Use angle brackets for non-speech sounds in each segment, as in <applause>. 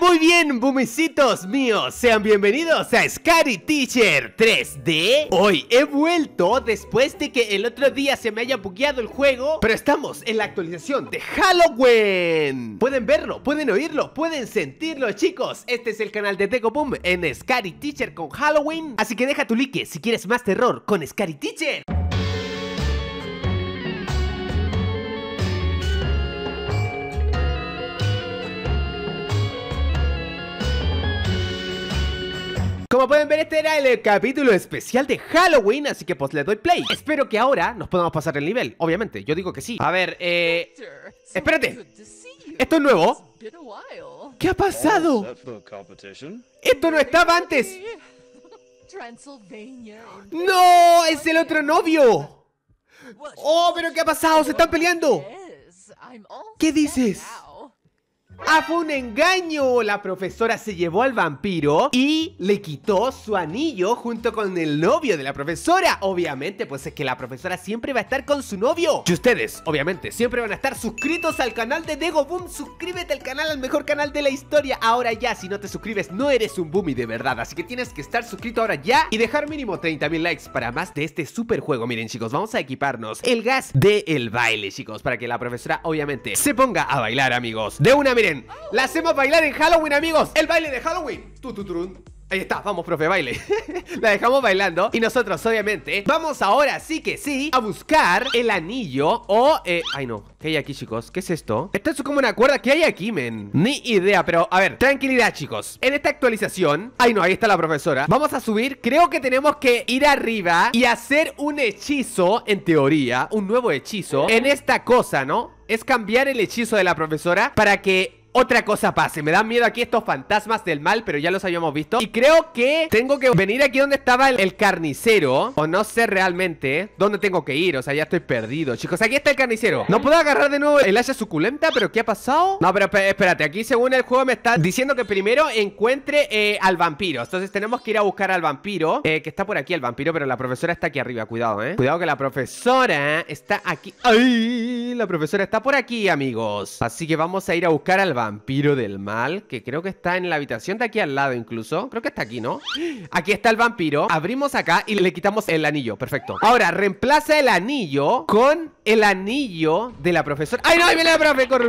muy bien, boomicitos míos Sean bienvenidos a Scary Teacher 3D Hoy he vuelto después de que el otro día se me haya bugueado el juego Pero estamos en la actualización de Halloween Pueden verlo, pueden oírlo, pueden sentirlo chicos Este es el canal de Teco Boom en Scary Teacher con Halloween Así que deja tu like si quieres más terror con Scary Teacher Como pueden ver, este era el eh, capítulo especial de Halloween, así que pues le doy play. Espero que ahora nos podamos pasar el nivel, obviamente, yo digo que sí. A ver, eh... Espérate. Esto es nuevo. ¿Qué ha pasado? Esto no estaba antes. ¡No! ¡Es el otro novio! ¡Oh, pero qué ha pasado! ¡Se están peleando! ¿Qué dices? Ah, fue un engaño. La profesora se llevó al vampiro y le quitó su anillo junto con el novio de la profesora. Obviamente, pues es que la profesora siempre va a estar con su novio. Y ustedes, obviamente, siempre van a estar suscritos al canal de Dego Boom. Suscríbete al canal, al mejor canal de la historia. Ahora ya, si no te suscribes, no eres un boomy de verdad. Así que tienes que estar suscrito ahora ya y dejar mínimo 30.000 likes para más de este super juego. Miren, chicos, vamos a equiparnos el gas del el baile, chicos, para que la profesora, obviamente, se ponga a bailar, amigos. De una, miren. La hacemos bailar en Halloween, amigos. El baile de Halloween. Ahí está, vamos, profe, baile. <laughs> la dejamos bailando. Y nosotros, obviamente, vamos ahora sí que sí a buscar el anillo o... Eh... ay, no. ¿Qué hay aquí, chicos? ¿Qué es esto? Esto es como una cuerda. ¿Qué hay aquí, men? Ni idea, pero a ver, tranquilidad, chicos. En esta actualización... Ay, no, ahí está la profesora. Vamos a subir. Creo que tenemos que ir arriba y hacer un hechizo, en teoría, un nuevo hechizo, en esta cosa, ¿no? Es cambiar el hechizo de la profesora para que otra cosa pase. Me dan miedo aquí estos fantasmas del mal, pero ya los habíamos visto. Y creo que tengo que venir aquí donde estaba el, carnicero. O no sé realmente dónde tengo que ir. O sea, ya estoy perdido. Chicos, aquí está el carnicero. No puedo agarrar de nuevo el haya suculenta, pero ¿qué ha pasado? No, pero espérate. Aquí según el juego me está diciendo que primero encuentre eh, al vampiro. Entonces tenemos que ir a buscar al vampiro. Eh, que está por aquí el vampiro, pero la profesora está aquí arriba. Cuidado, eh. Cuidado que la profesora está aquí. ¡Ay! La profesora está por aquí, amigos. Así que vamos a ir a buscar al vampiro vampiro del mal, que creo que está en la habitación de aquí al lado incluso. Creo que está aquí, ¿no? Aquí está el vampiro. Abrimos acá y le quitamos el anillo. Perfecto. Ahora, reemplaza el anillo con el anillo de la profesora. ¡Ay, no! ay viene la profe! ¡Corre,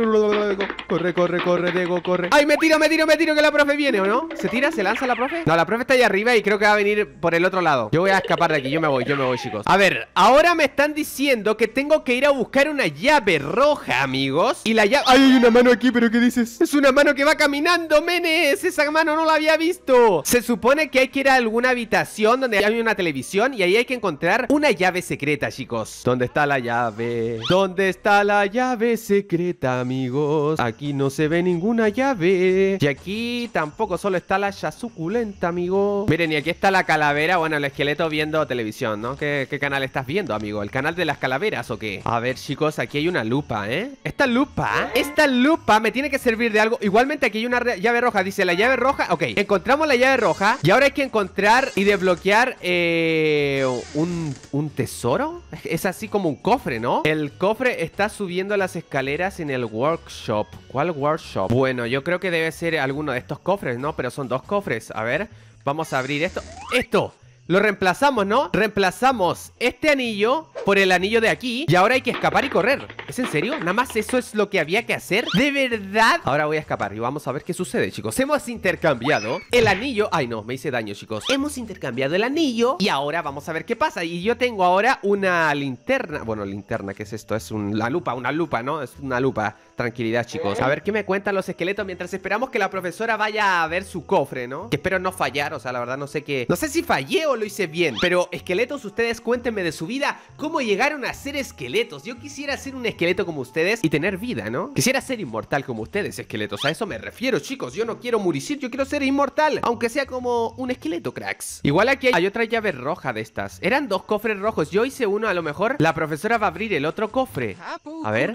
corre, corre, corre, corre! ¡Ay, me tiro, me tiro, me tiro! Que la profe viene, ¿o no? ¿Se tira? ¿Se lanza la profe? No, la profe está ahí arriba y creo que va a venir por el otro lado. Yo voy a escapar de aquí. Yo me voy, yo me voy, chicos. A ver, ahora me están diciendo que tengo que ir a buscar una llave roja, amigos. Y la llave... ¡Ay, hay una mano aquí! ¿Pero qué dices? Es una mano que va caminando, menes. Esa mano no la había visto. Se supone que hay que ir a alguna habitación donde haya una televisión y ahí hay que encontrar una llave secreta, chicos. ¿Dónde está la llave? ¿Dónde está la llave secreta, amigos? Aquí no se ve ninguna llave. Y aquí tampoco solo está la ya suculenta, amigo. Miren, y aquí está la calavera. Bueno, el esqueleto viendo televisión, ¿no? ¿Qué, canal estás viendo, amigo? ¿El canal de las calaveras o qué? A ver, chicos, aquí hay una lupa, ¿eh? Esta lupa, esta lupa me tiene que servir de algo. Igualmente aquí hay una llave roja. Dice la llave roja. Ok, encontramos la llave roja. Y ahora hay que encontrar y desbloquear eh, un tesoro. Es así como un cofre, ¿no? El cofre está subiendo las escaleras en el workshop. ¿Cuál workshop? Bueno, yo creo que debe ser alguno de estos cofres, ¿no? Pero son dos cofres. A ver, vamos a abrir esto. ¡Esto! Lo reemplazamos, ¿no? Reemplazamos este anillo por el anillo de aquí Y ahora hay que escapar y correr ¿Es en serio? ¿Nada más eso es lo que había que hacer? ¿De verdad? Ahora voy a escapar y vamos a ver qué sucede, chicos Hemos intercambiado el anillo Ay, no, me hice daño, chicos Hemos intercambiado el anillo y ahora vamos a ver qué pasa Y yo tengo ahora una linterna Bueno, linterna, ¿qué es esto? Es una lupa, una lupa, ¿no? Es una lupa Tranquilidad, chicos A ver qué me cuentan los esqueletos Mientras esperamos que la profesora vaya a ver su cofre, ¿no? Que espero no fallar, o sea, la verdad no sé qué No sé si fallé o lo hice bien Pero, esqueletos, ustedes cuéntenme de su vida ¿Cómo cómo llegaron a ser esqueletos. Yo quisiera ser un esqueleto como ustedes y tener vida, ¿no? Quisiera ser inmortal como ustedes, esqueletos. A eso me refiero, chicos. Yo no quiero muricir, yo quiero ser inmortal. Aunque sea como un esqueleto, cracks. Igual aquí hay otra llave roja de estas. Eran dos cofres rojos. Yo hice uno, a lo mejor la profesora va a abrir el otro cofre. A ver.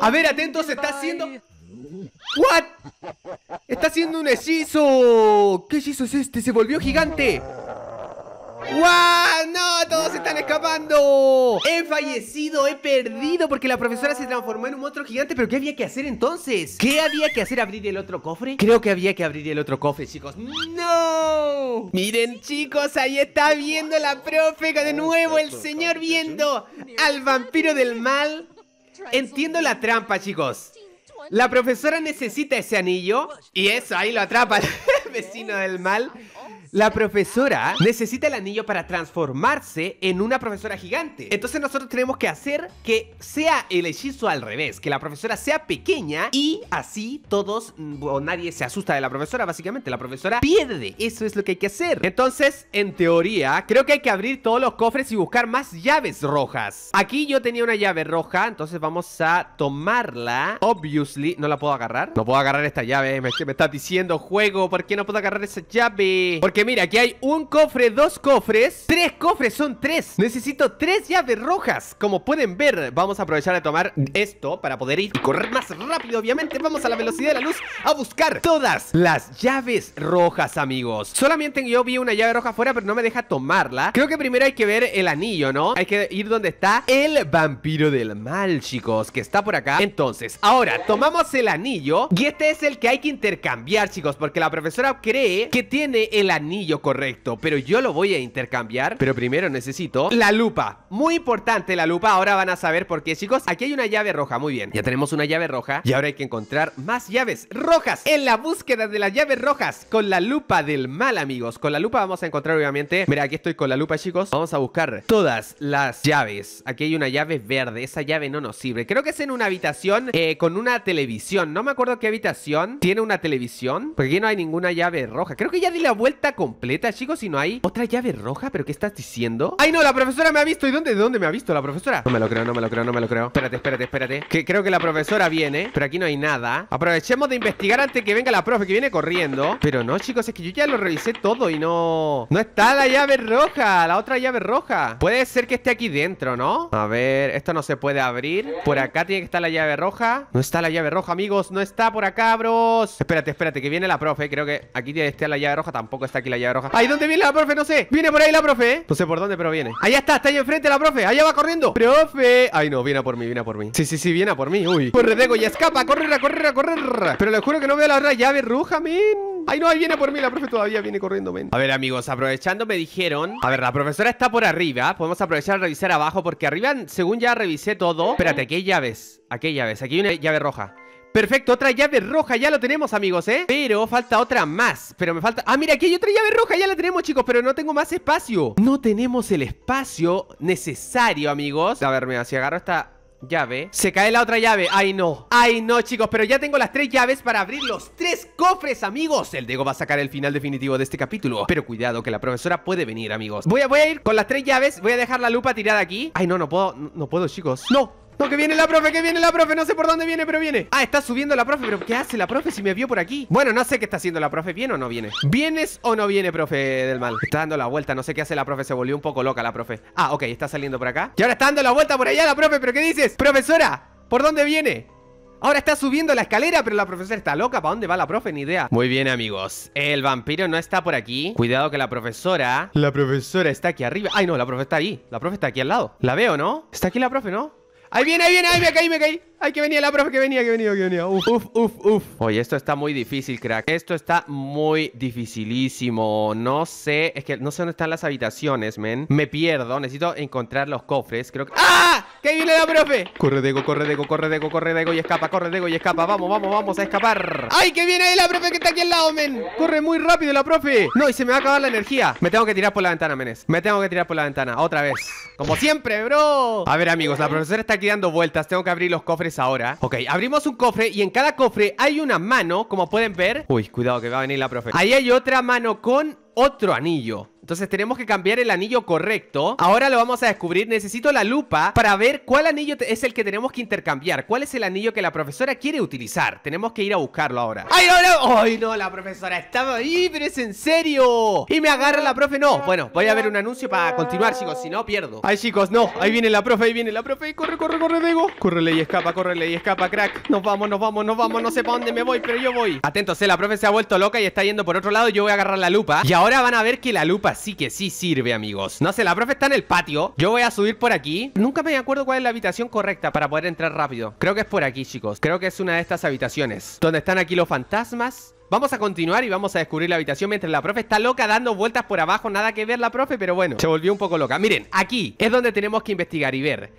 A ver, atentos, está haciendo... ¿What? Está haciendo un hechizo. ¿Qué hechizo es este? Se volvió gigante. ¡Guau! ¡No! ¡Todos se están escapando! ¡He fallecido! ¡He perdido! Porque la profesora se transformó en un monstruo gigante ¿Pero qué había que hacer entonces? ¿Qué había que hacer? ¿Abrir el otro cofre? Creo que había que abrir el otro cofre, chicos ¡No! Miren, chicos Ahí está viendo la profe De oh, nuevo el señor ¿eh? viendo Al vampiro del mal Entiendo la trampa, chicos la profesora necesita ese anillo y eso, ahí lo atrapa el <laughs> vecino del mal la profesora necesita el anillo para transformarse en una profesora gigante. Entonces nosotros tenemos que hacer que sea el hechizo al revés, que la profesora sea pequeña y así todos o nadie se asusta de la profesora, básicamente. La profesora pierde. Eso es lo que hay que hacer. Entonces, en teoría, creo que hay que abrir todos los cofres y buscar más llaves rojas. Aquí yo tenía una llave roja, entonces vamos a tomarla. Obviously, no la puedo agarrar. No puedo agarrar esta llave. Me, me estás diciendo, juego, ¿por qué no puedo agarrar esa llave? Porque mira, aquí hay un cofre, dos cofres Tres cofres, son tres Necesito tres llaves rojas Como pueden ver, vamos a aprovechar de tomar esto Para poder ir y correr más rápido, obviamente Vamos a la velocidad de la luz a buscar todas las llaves rojas, amigos Solamente yo vi una llave roja afuera Pero no me deja tomarla Creo que primero hay que ver el anillo, ¿no? Hay que ir donde está el vampiro del mal, chicos Que está por acá Entonces, ahora, tomamos el anillo Y este es el que hay que intercambiar, chicos Porque la profesora cree que tiene el anillo correcto, pero yo lo voy a intercambiar. Pero primero necesito la lupa. Muy importante la lupa, ahora van a saber por qué, chicos. Aquí hay una llave roja, muy bien. Ya tenemos una llave roja y ahora hay que encontrar más llaves rojas. En la búsqueda de las llaves rojas, con la lupa del mal, amigos. Con la lupa vamos a encontrar, obviamente. Mira, aquí estoy con la lupa, chicos. Vamos a buscar todas las llaves. Aquí hay una llave verde, esa llave no nos sirve. Creo que es en una habitación eh, con una televisión. No me acuerdo qué habitación tiene una televisión, porque aquí no hay ninguna llave roja. Creo que ya di la vuelta completa, chicos, y no hay otra llave roja. ¿Pero qué estás diciendo? ¡Ay, no! La profesora me ha visto. ¿Y dónde, de dónde me ha visto la profesora? No me lo creo, no me lo creo, no me lo creo. Espérate, espérate, espérate. Que creo que la profesora viene, pero aquí no hay nada. Aprovechemos de investigar antes que venga la profe, que viene corriendo. Pero no, chicos, es que yo ya lo revisé todo y no... No está la llave roja, la otra llave roja. Puede ser que esté aquí dentro, ¿no? A ver, esto no se puede abrir. Por acá tiene que estar la llave roja. No está la llave roja, amigos. No está por acá, bros. Espérate, espérate, que viene la profe. Creo que aquí tiene que estar la llave roja. Tampoco está aquí la llave roja Ahí, ¿dónde viene la profe? No sé Viene por ahí la profe, ¿eh? No sé por dónde, pero viene Allá está, está ahí enfrente la profe Allá va corriendo ¡Profe! Ay, no, viene por mí, viene por mí Sí, sí, sí, viene por mí Uy Corre, Deco, y escapa Corre, corre, correr, correr Pero le juro que no veo la otra llave roja, men Ay, no, ahí viene por mí, la profe todavía viene corriendo, men. A ver, amigos, aprovechando me dijeron... A ver, la profesora está por arriba. Podemos aprovechar a revisar abajo porque arriba, según ya revisé todo... Espérate, aquí llaves. Aquí hay llaves. Aquí hay una llave roja. Perfecto, otra llave roja, ya lo tenemos, amigos, ¿eh? Pero falta otra más, pero me falta... Ah, mira, aquí hay otra llave roja, ya la tenemos, chicos, pero no tengo más espacio. No tenemos el espacio necesario, amigos. A ver, mira, si agarro esta llave Se cae la otra llave, ay no Ay no chicos, pero ya tengo las tres llaves para abrir los tres cofres amigos El Diego va a sacar el final definitivo de este capítulo Pero cuidado que la profesora puede venir amigos Voy a, voy a ir con las tres llaves, voy a dejar la lupa tirada aquí Ay no, no puedo, no puedo chicos No, no, que viene la profe, que viene la profe No sé por dónde viene, pero viene Ah, está subiendo la profe Pero ¿qué hace la profe si me vio por aquí? Bueno, no sé qué está haciendo la profe ¿Viene o no viene? ¿Vienes o no viene, profe del mal? Está dando la vuelta No sé qué hace la profe Se volvió un poco loca la profe Ah, ok, está saliendo por acá Y ahora está dando la vuelta por allá la profe ¿Pero qué dices? Profesora, ¿por dónde viene? Ahora está subiendo la escalera, pero la profesora está loca. ¿Para dónde va la profe? Ni idea. Muy bien, amigos. El vampiro no está por aquí. Cuidado que la profesora... La profesora está aquí arriba. Ay, no, la profe está ahí. La profe está aquí al lado. La veo, ¿no? Está aquí la profe, ¿no? Ahí viene, ahí viene, ahí me caí, me caí. Ay, que venía la profe, que venía, que venía, que venía. Uf, uf, uf, Oye, esto está muy difícil, crack. Esto está muy dificilísimo. No sé, es que no sé dónde están las habitaciones, men. Me pierdo, necesito encontrar los cofres. Creo que. ¡Ah! ¡Que viene la profe! Corre, Dego, corre, Dego, corre, Dego, corre, Dego y escapa, corre, Dego y escapa. Vamos, vamos, vamos a escapar. ¡Ay, que viene ahí la profe que está aquí al lado, men! Corre muy rápido la profe. No, y se me va a acabar la energía. Me tengo que tirar por la ventana, menes. Me tengo que tirar por la ventana, otra vez. Como siempre, bro. A ver, amigos, la profesora está aquí dando vueltas Tengo que abrir los cofres ahora Ok, abrimos un cofre y en cada cofre hay una mano Como pueden ver Uy, cuidado que va a venir la profe Ahí hay otra mano con otro anillo entonces tenemos que cambiar el anillo correcto. Ahora lo vamos a descubrir. Necesito la lupa para ver cuál anillo es el que tenemos que intercambiar. ¿Cuál es el anillo que la profesora quiere utilizar? Tenemos que ir a buscarlo ahora. ¡Ay, no, no! ¡Ay, no! La profesora estaba ahí, pero es en serio. Y me agarra la profe. No. Bueno, voy a ver un anuncio para continuar, chicos. Si no, pierdo. ¡Ay, chicos! No. Ahí viene la profe. Ahí viene la profe. ¡Corre, corre, corre, Diego! Córrele y escapa, córrele y escapa, crack. Nos vamos, nos vamos, nos vamos. No sé para dónde me voy, pero yo voy. Atentos, eh. La profe se ha vuelto loca y está yendo por otro lado. Yo voy a agarrar la lupa. Y ahora van a ver que la lupa Así que sí sirve, amigos. No sé, la profe está en el patio. Yo voy a subir por aquí. Nunca me acuerdo cuál es la habitación correcta para poder entrar rápido. Creo que es por aquí, chicos. Creo que es una de estas habitaciones. Donde están aquí los fantasmas. Vamos a continuar y vamos a descubrir la habitación mientras la profe está loca dando vueltas por abajo. Nada que ver la profe, pero bueno, se volvió un poco loca. Miren, aquí es donde tenemos que investigar y ver.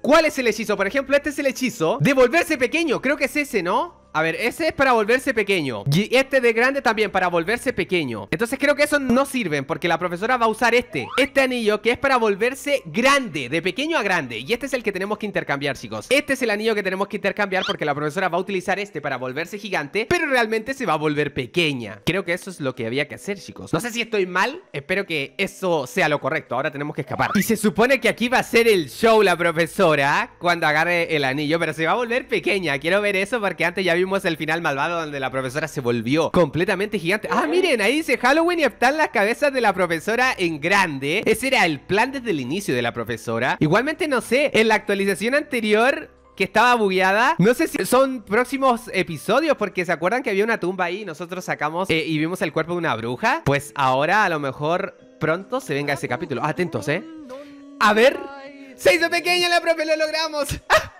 ¿Cuál es el hechizo? Por ejemplo, este es el hechizo de volverse pequeño. Creo que es ese, ¿no? A ver, ese es para volverse pequeño Y este de grande también, para volverse pequeño Entonces creo que esos no sirven Porque la profesora va a usar este Este anillo que es para volverse grande De pequeño a grande Y este es el que tenemos que intercambiar, chicos Este es el anillo que tenemos que intercambiar Porque la profesora va a utilizar este para volverse gigante Pero realmente se va a volver pequeña Creo que eso es lo que había que hacer, chicos No sé si estoy mal Espero que eso sea lo correcto Ahora tenemos que escapar Y se supone que aquí va a ser el show la profesora Cuando agarre el anillo Pero se va a volver pequeña Quiero ver eso porque antes ya había vimos el final malvado donde la profesora se volvió completamente gigante. Ah, miren, ahí dice Halloween y están las cabezas de la profesora en grande. Ese era el plan desde el inicio de la profesora. Igualmente, no sé, en la actualización anterior que estaba bugueada. No sé si son próximos episodios, porque se acuerdan que había una tumba ahí y nosotros sacamos eh, y vimos el cuerpo de una bruja. Pues ahora a lo mejor pronto se venga ese capítulo. Atentos, ¿eh? A ver. Se hizo pequeña la profe, lo logramos. ¡Ah!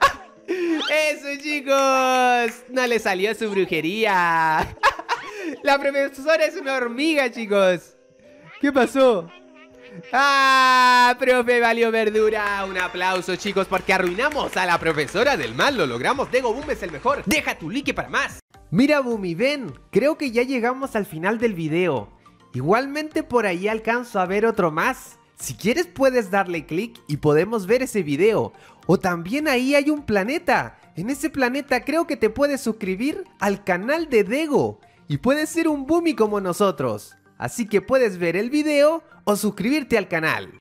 Eso, chicos. No le salió su brujería. <laughs> La profesora es una hormiga, chicos. ¿Qué pasó? ¡Ah! Profe, valió verdura. Un aplauso, chicos, porque arruinamos a la profesora del mal. Lo logramos. Dego Boom es el mejor. Deja tu like para más. Mira, y ven. Creo que ya llegamos al final del video. Igualmente por ahí alcanzo a ver otro más. Si quieres puedes darle clic y podemos ver ese video. O también ahí hay un planeta. En ese planeta creo que te puedes suscribir al canal de Dego. Y puedes ser un boomy como nosotros. Así que puedes ver el video o suscribirte al canal.